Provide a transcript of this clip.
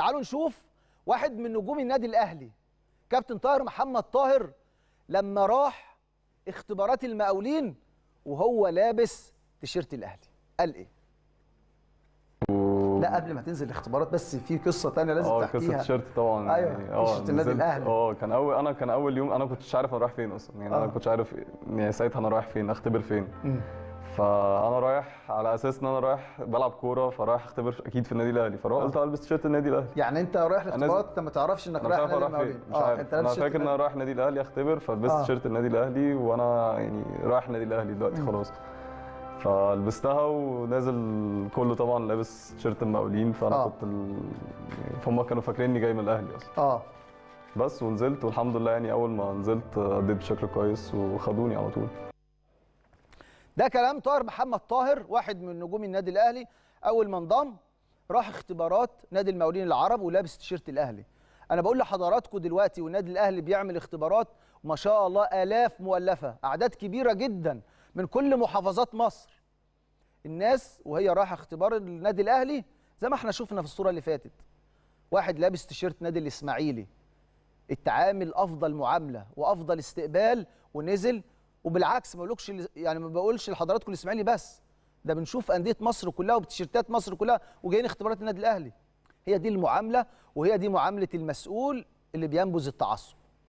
تعالوا نشوف واحد من نجوم النادي الاهلي كابتن طاهر محمد طاهر لما راح اختبارات المقاولين وهو لابس تيشيرت الاهلي قال ايه لا قبل ما تنزل الاختبارات بس في قصه ثانيه لازم آه، تحكيها اه قصه تيشيرت طبعا ايوه تيشيرت يعني آه، النادي الاهلي اه كان اول انا كان اول يوم انا كنتش عارف انا رايح فين اصلا يعني أوه. انا آه. كنتش عارف يعني ساعتها انا رايح فين اختبر فين فانا رايح على اساس ان انا رايح بلعب كوره فرايح اختبر اكيد في النادي الاهلي فاروح قلت آه. البس تيشيرت النادي الاهلي يعني انت رايح الاختبارات انت ما تعرفش انك رايح نادي المقاولين مش آه، عارف انا فاكر ان انا رايح النادي الاهلي اختبر فلبست آه. تيشيرت النادي الاهلي وانا يعني رايح النادي الاهلي دلوقتي خلاص فلبستها ونازل كله طبعا لابس تيشيرت المقاولين فانا آه. كنت ال... يعني فهم كانوا فاكريني جاي من الاهلي اصلا اه بس ونزلت والحمد لله يعني اول ما نزلت اديت بشكل كويس وخدوني على طول ده كلام طاهر محمد طاهر واحد من نجوم النادي الاهلي اول ما انضم راح اختبارات نادي المقاولين العرب ولابس تيشيرت الاهلي انا بقول لحضراتكم دلوقتي والنادي الاهلي بيعمل اختبارات ما شاء الله الاف مؤلفه اعداد كبيره جدا من كل محافظات مصر الناس وهي رايحه اختبار النادي الاهلي زي ما احنا شفنا في الصوره اللي فاتت واحد لابس تيشيرت نادي الاسماعيلي التعامل افضل معامله وافضل استقبال ونزل وبالعكس ما بقولكش يعني ما بقولش لحضراتكم الاسماعيلي بس ده بنشوف انديه مصر كلها وبتيشيرتات مصر كلها وجايين اختبارات النادي الاهلي هي دي المعامله وهي دي معامله المسؤول اللي بينبذ التعصب